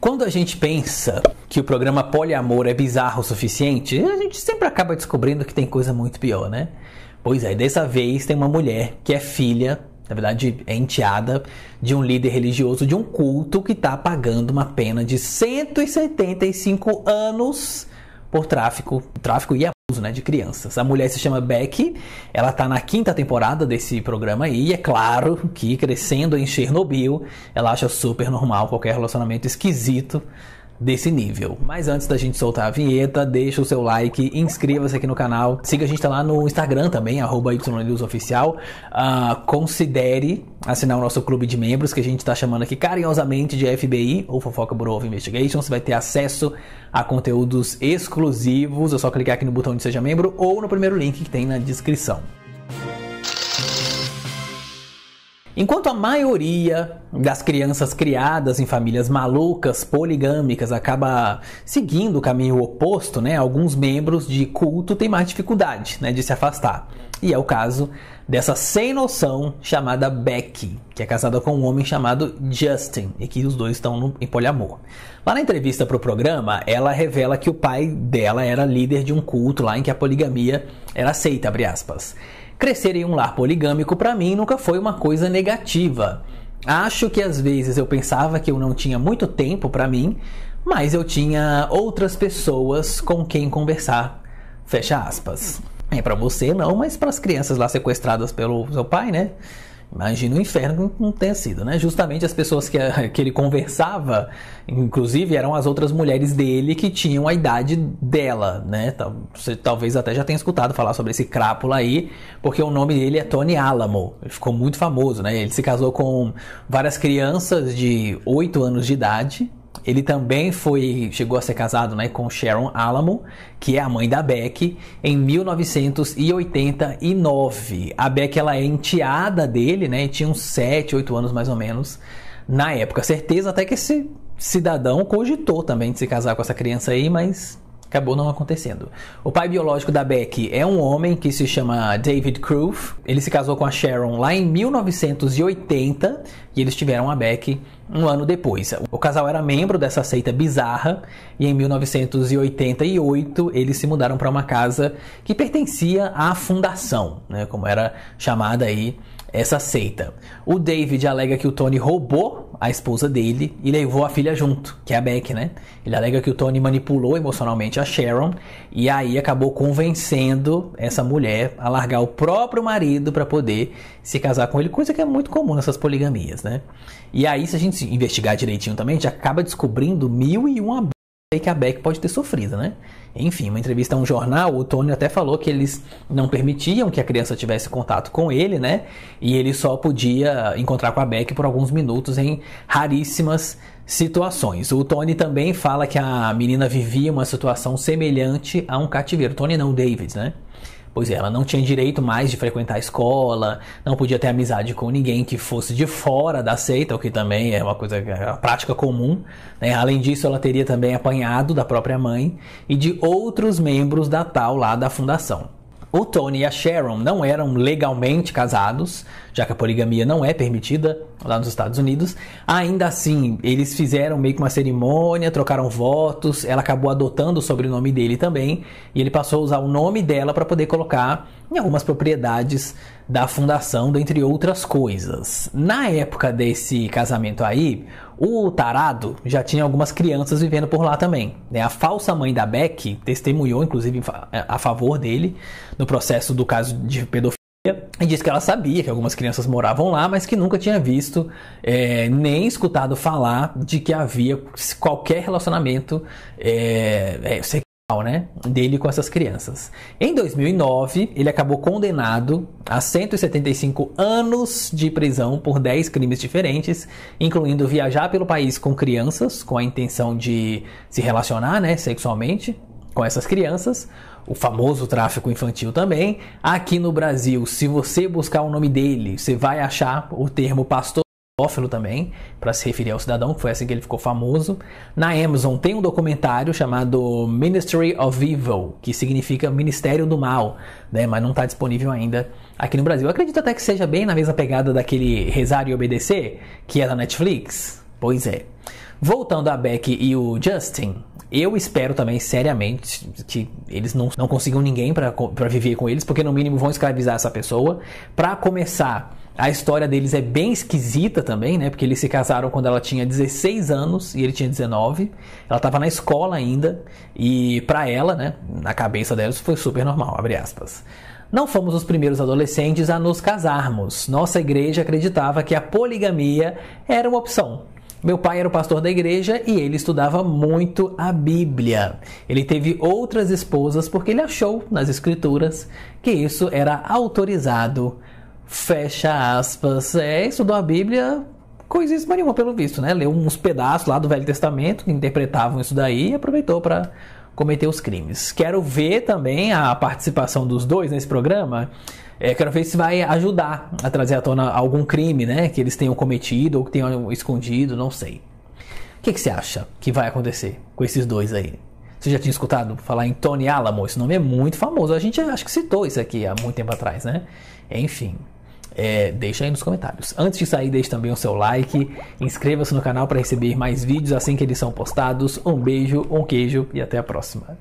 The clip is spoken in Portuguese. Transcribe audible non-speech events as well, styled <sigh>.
Quando a gente pensa que o programa Poliamor é bizarro o suficiente, a gente sempre acaba descobrindo que tem coisa muito pior, né? Pois é, dessa vez tem uma mulher que é filha, na verdade é enteada, de um líder religioso de um culto que está pagando uma pena de 175 anos por tráfico, tráfico e né, de crianças. A mulher se chama Beck, ela está na quinta temporada desse programa aí, e é claro que crescendo em Chernobyl, ela acha super normal qualquer relacionamento esquisito desse nível. Mas antes da gente soltar a vinheta, deixa o seu like, inscreva-se aqui no canal, siga a gente tá lá no Instagram também, arroba YNewsOficial. Uh, ah, considere assinar o nosso clube de membros, que a gente está chamando aqui carinhosamente de FBI, ou Fofoca Bureau of Investigation. Você vai ter acesso a conteúdos exclusivos, é só clicar aqui no botão de Seja Membro ou no primeiro link que tem na descrição. Enquanto a maioria das crianças criadas em famílias malucas, poligâmicas, acaba seguindo o caminho oposto, né? Alguns membros de culto têm mais dificuldade, né, de se afastar. E é o caso dessa sem noção chamada Becky, que é casada com um homem chamado Justin, e que os dois estão no, em poliamor. Lá na entrevista para o programa, ela revela que o pai dela era líder de um culto lá em que a poligamia era aceita, abre aspas. Crescer em um lar poligâmico para mim nunca foi uma coisa negativa. Acho que às vezes eu pensava que eu não tinha muito tempo para mim, mas eu tinha outras pessoas com quem conversar. Fecha aspas. É para você não, mas para as crianças lá sequestradas pelo seu pai, né? Imagina o inferno que não tenha sido, né? Justamente as pessoas que, <laughs> que ele conversava, inclusive, eram as outras mulheres dele que tinham a idade dela, né? Você talvez até já tenha escutado falar sobre esse crápula aí, porque o nome dele é Tony Alamo. Ele ficou muito famoso, né? Ele se casou com várias crianças de 8 anos de idade, ele também foi, chegou a ser casado né, com Sharon Alamo, que é a mãe da Beck, em 1989. A Beck ela é enteada dele, né, tinha uns 7, 8 anos mais ou menos na época. Certeza até que esse cidadão cogitou também de se casar com essa criança aí, mas acabou não acontecendo. O pai biológico da Beck é um homem que se chama David Cruz. Ele se casou com a Sharon lá em 1980 e eles tiveram a Beck um ano depois. O casal era membro dessa seita bizarra e em 1988 eles se mudaram para uma casa que pertencia à fundação, né, como era chamada aí essa seita. O David alega que o Tony roubou a esposa dele e levou a filha junto, que é a Beck, né? Ele alega que o Tony manipulou emocionalmente a Sharon e aí acabou convencendo essa mulher a largar o próprio marido para poder se casar com ele, coisa que é muito comum nessas poligamias, né? E aí, se a gente investigar direitinho também, a gente acaba descobrindo mil e um que a Beck pode ter sofrido, né? Enfim, uma entrevista a um jornal, o Tony até falou que eles não permitiam que a criança tivesse contato com ele, né? E ele só podia encontrar com a Beck por alguns minutos em raríssimas situações. O Tony também fala que a menina vivia uma situação semelhante a um cativeiro. Tony não, David, né? Pois é, ela não tinha direito mais de frequentar a escola, não podia ter amizade com ninguém que fosse de fora da seita, o que também é uma coisa, é uma prática comum. Né? Além disso, ela teria também apanhado da própria mãe e de outros membros da tal lá da fundação. O Tony e a Sharon não eram legalmente casados, já que a poligamia não é permitida lá nos Estados Unidos. Ainda assim, eles fizeram meio que uma cerimônia, trocaram votos, ela acabou adotando o sobrenome dele também, e ele passou a usar o nome dela para poder colocar em algumas propriedades da fundação, dentre outras coisas. Na época desse casamento aí, o tarado já tinha algumas crianças vivendo por lá também. Né? A falsa mãe da Beck testemunhou, inclusive, é, a favor dele no processo do caso de pedofilia e disse que ela sabia que algumas crianças moravam lá, mas que nunca tinha visto é, nem escutado falar de que havia qualquer relacionamento é, é, né, dele com essas crianças. Em 2009, ele acabou condenado a 175 anos de prisão por 10 crimes diferentes, incluindo viajar pelo país com crianças com a intenção de se relacionar, né, sexualmente com essas crianças, o famoso tráfico infantil também. Aqui no Brasil, se você buscar o nome dele, você vai achar o termo pastor Teófilo também, para se referir ao cidadão, que foi assim que ele ficou famoso. Na Amazon tem um documentário chamado Ministry of Evil, que significa Ministério do Mal, né? mas não está disponível ainda aqui no Brasil. Eu acredito até que seja bem na mesma pegada daquele Rezar e Obedecer, que é da Netflix. Pois é. Voltando a Beck e o Justin, eu espero também seriamente que eles não, não consigam ninguém para viver com eles, porque no mínimo vão escravizar essa pessoa. Para começar, a história deles é bem esquisita também, né? Porque eles se casaram quando ela tinha 16 anos e ele tinha 19. Ela estava na escola ainda e para ela, né, na cabeça dela isso foi super normal, abre aspas. Não fomos os primeiros adolescentes a nos casarmos. Nossa igreja acreditava que a poligamia era uma opção. Meu pai era o pastor da igreja e ele estudava muito a Bíblia. Ele teve outras esposas porque ele achou nas escrituras que isso era autorizado Fecha aspas. É, estudou a Bíblia coisíssima nenhuma, pelo visto, né? Leu uns pedaços lá do Velho Testamento, que interpretavam isso daí e aproveitou para cometer os crimes. Quero ver também a participação dos dois nesse programa. É, quero ver se vai ajudar a trazer à tona algum crime, né? Que eles tenham cometido ou que tenham escondido, não sei. O que, que você acha que vai acontecer com esses dois aí? Você já tinha escutado falar em Tony Alamo? Esse nome é muito famoso. A gente acho que citou isso aqui há muito tempo atrás, né? Enfim. É, deixa aí nos comentários. Antes de sair, deixe também o seu like, inscreva-se no canal para receber mais vídeos assim que eles são postados. Um beijo, um queijo e até a próxima.